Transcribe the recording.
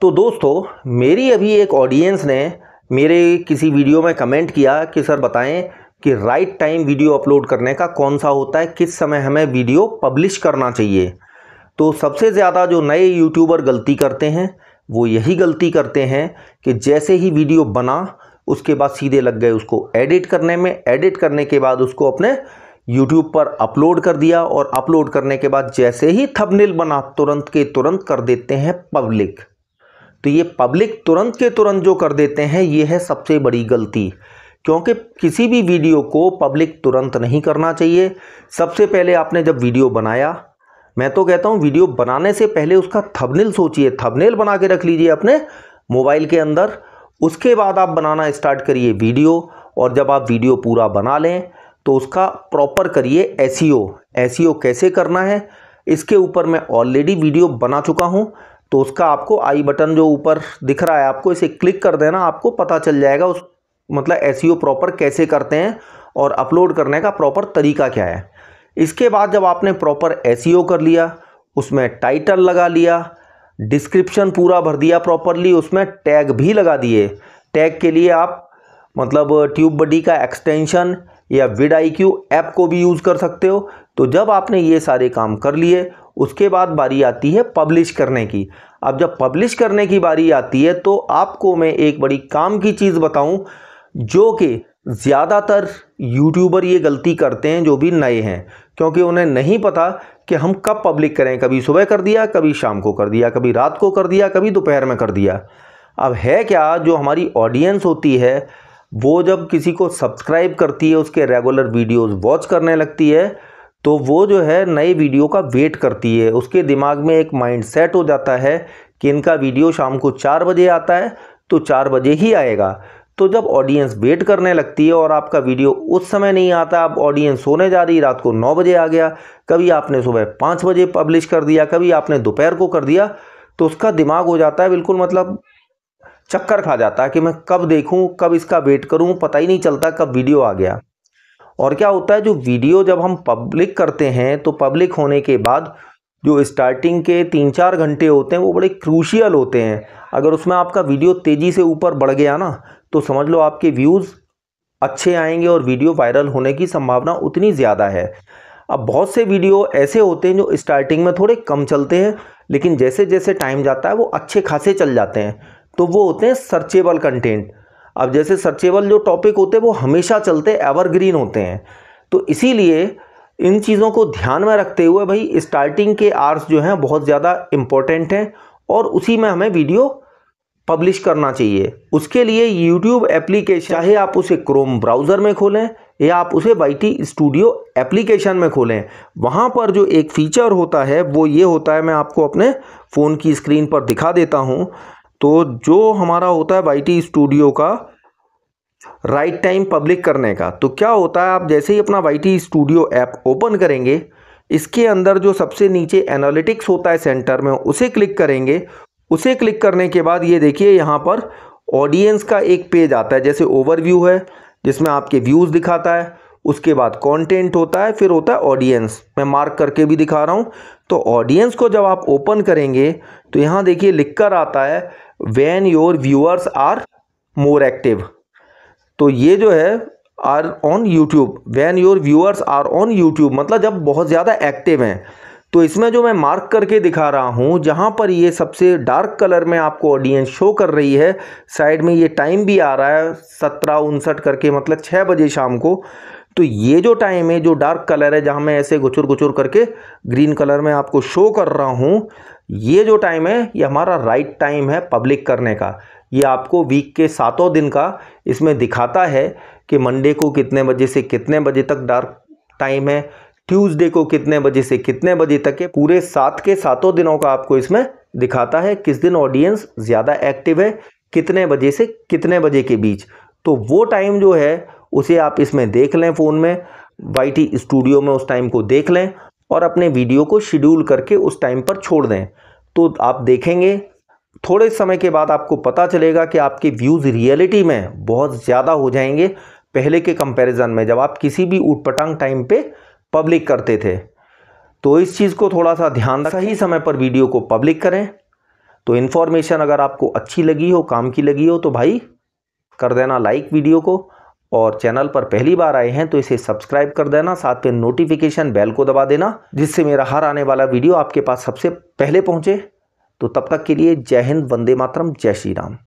तो दोस्तों मेरी अभी एक ऑडियंस ने मेरे किसी वीडियो में कमेंट किया कि सर बताएं कि राइट टाइम वीडियो अपलोड करने का कौन सा होता है किस समय हमें वीडियो पब्लिश करना चाहिए तो सबसे ज़्यादा जो नए यूट्यूबर गलती करते हैं वो यही गलती करते हैं कि जैसे ही वीडियो बना उसके बाद सीधे लग गए उसको एडिट करने में एडिट करने के बाद उसको अपने यूट्यूब पर अपलोड कर दिया और अपलोड करने के बाद जैसे ही थंबनेल बना तुरंत के तुरंत कर देते हैं पब्लिक तो ये पब्लिक तुरंत के तुरंत जो कर देते हैं ये है सबसे बड़ी गलती क्योंकि किसी भी वीडियो को पब्लिक तुरंत नहीं करना चाहिए सबसे पहले आपने जब वीडियो बनाया मैं तो कहता हूँ वीडियो बनाने से पहले उसका थबनेल सोचिए थबनेल बना के रख लीजिए अपने मोबाइल के अंदर उसके बाद आप बनाना स्टार्ट करिए वीडियो और जब आप वीडियो पूरा बना लें तो उसका प्रॉपर करिए एस ई e e कैसे करना है इसके ऊपर मैं ऑलरेडी वीडियो बना चुका हूँ तो उसका आपको आई बटन जो ऊपर दिख रहा है आपको इसे क्लिक कर देना आपको पता चल जाएगा उस मतलब एस प्रॉपर e कैसे करते हैं और अपलोड करने का प्रॉपर तरीका क्या है इसके बाद जब आपने प्रॉपर एस e कर लिया उसमें टाइटल लगा लिया डिस्क्रिप्शन पूरा भर दिया प्रॉपरली उसमें टैग भी लगा दिए टैग के लिए आप मतलब ट्यूब बडी का एक्सटेंशन या विड आई क्यू ऐप को भी यूज़ कर सकते हो तो जब आपने ये सारे काम कर लिए उसके बाद बारी आती है पब्लिश करने की अब जब पब्लिश करने की बारी आती है तो आपको मैं एक बड़ी काम की चीज़ बताऊं जो कि ज़्यादातर यूट्यूबर ये गलती करते हैं जो भी नए हैं क्योंकि उन्हें नहीं पता कि हम कब पब्लिक करें कभी सुबह कर दिया कभी शाम को कर दिया कभी रात को कर दिया कभी दोपहर में कर दिया अब है क्या जो हमारी ऑडियंस होती है वो जब किसी को सब्सक्राइब करती है उसके रेगुलर वीडियोस वॉच करने लगती है तो वो जो है नए वीडियो का वेट करती है उसके दिमाग में एक माइंड सेट हो जाता है कि इनका वीडियो शाम को चार बजे आता है तो चार बजे ही आएगा तो जब ऑडियंस वेट करने लगती है और आपका वीडियो उस समय नहीं आता अब ऑडियंस सोने जा रही रात को नौ बजे आ गया कभी आपने सुबह पाँच बजे पब्लिश कर दिया कभी आपने दोपहर को कर दिया तो उसका दिमाग हो जाता है बिल्कुल मतलब चक्कर खा जाता है कि मैं कब देखूं कब इसका वेट करूं पता ही नहीं चलता कब वीडियो आ गया और क्या होता है जो वीडियो जब हम पब्लिक करते हैं तो पब्लिक होने के बाद जो स्टार्टिंग के तीन चार घंटे होते हैं वो बड़े क्रूशियल होते हैं अगर उसमें आपका वीडियो तेज़ी से ऊपर बढ़ गया ना तो समझ लो आपके व्यूज़ अच्छे आएंगे और वीडियो वायरल होने की संभावना उतनी ज़्यादा है अब बहुत से वीडियो ऐसे होते हैं जो स्टार्टिंग में थोड़े कम चलते हैं लेकिन जैसे जैसे टाइम जाता है वो अच्छे खासे चल जाते हैं तो वो होते हैं सर्चेबल कंटेंट अब जैसे सर्चेबल जो टॉपिक होते हैं वो हमेशा चलते एवरग्रीन होते हैं तो इसीलिए इन चीज़ों को ध्यान में रखते हुए भाई स्टार्टिंग के आर्स जो हैं बहुत ज़्यादा इम्पोर्टेंट हैं और उसी में हमें वीडियो पब्लिश करना चाहिए उसके लिए यूट्यूब एप्लीकेशन चाहे आप उसे क्रोम ब्राउज़र में खोलें या आप उसे वाई स्टूडियो एप्लीकेशन में खोलें वहाँ पर जो एक फ़ीचर होता है वो ये होता है मैं आपको अपने फ़ोन की स्क्रीन पर दिखा देता हूँ तो जो हमारा होता है वाई स्टूडियो का राइट टाइम पब्लिक करने का तो क्या होता है आप जैसे ही अपना वाई स्टूडियो ऐप ओपन करेंगे इसके अंदर जो सबसे नीचे एनालिटिक्स होता है सेंटर में उसे क्लिक करेंगे उसे क्लिक करने के बाद ये देखिए यहाँ पर ऑडियंस का एक पेज आता है जैसे ओवरव्यू है जिसमें आपके व्यूज़ दिखाता है उसके बाद कंटेंट होता है फिर होता है ऑडियंस मैं मार्क करके भी दिखा रहा हूँ तो ऑडियंस को जब आप ओपन करेंगे तो यहाँ देखिए लिख आता है when your viewers are more active तो ये जो है are on YouTube when your viewers are on YouTube मतलब जब बहुत ज़्यादा एक्टिव हैं तो इसमें जो मैं मार्क करके दिखा रहा हूँ जहाँ पर ये सबसे डार्क कलर में आपको ऑडियंस शो कर रही है साइड में ये टाइम भी आ रहा है सत्रह उनसठ करके मतलब छः बजे शाम को तो ये जो टाइम है जो डार्क कलर है जहाँ मैं ऐसे गुचुर गुचुर करके ग्रीन कलर में आपको शो कर रहा हूँ ये जो टाइम है ये हमारा राइट टाइम है पब्लिक करने का ये आपको वीक के सातों दिन का इसमें दिखाता है कि मंडे को कितने बजे से कितने बजे तक डार्क टाइम है ट्यूसडे को कितने बजे से कितने बजे तक है पूरे सात के सातों दिनों का आपको इसमें दिखाता है किस दिन ऑडियंस ज़्यादा एक्टिव है कितने बजे से कितने बजे के बीच तो वो टाइम जो है उसे आप इसमें देख लें फ़ोन में वाई स्टूडियो में उस टाइम को देख लें और अपने वीडियो को शेड्यूल करके उस टाइम पर छोड़ दें तो आप देखेंगे थोड़े समय के बाद आपको पता चलेगा कि आपके व्यूज़ रियलिटी में बहुत ज़्यादा हो जाएंगे पहले के कंपैरिजन में जब आप किसी भी ऊटपटांग टाइम पे पब्लिक करते थे तो इस चीज़ को थोड़ा सा ध्यान रखें सही समय पर वीडियो को पब्लिक करें तो इन्फॉर्मेशन अगर आपको अच्छी लगी हो काम की लगी हो तो भाई कर देना लाइक वीडियो को और चैनल पर पहली बार आए हैं तो इसे सब्सक्राइब कर देना साथ में नोटिफिकेशन बेल को दबा देना जिससे मेरा हर आने वाला वीडियो आपके पास सबसे पहले पहुंचे तो तब तक के लिए जय हिंद वंदे मातरम जय श्री राम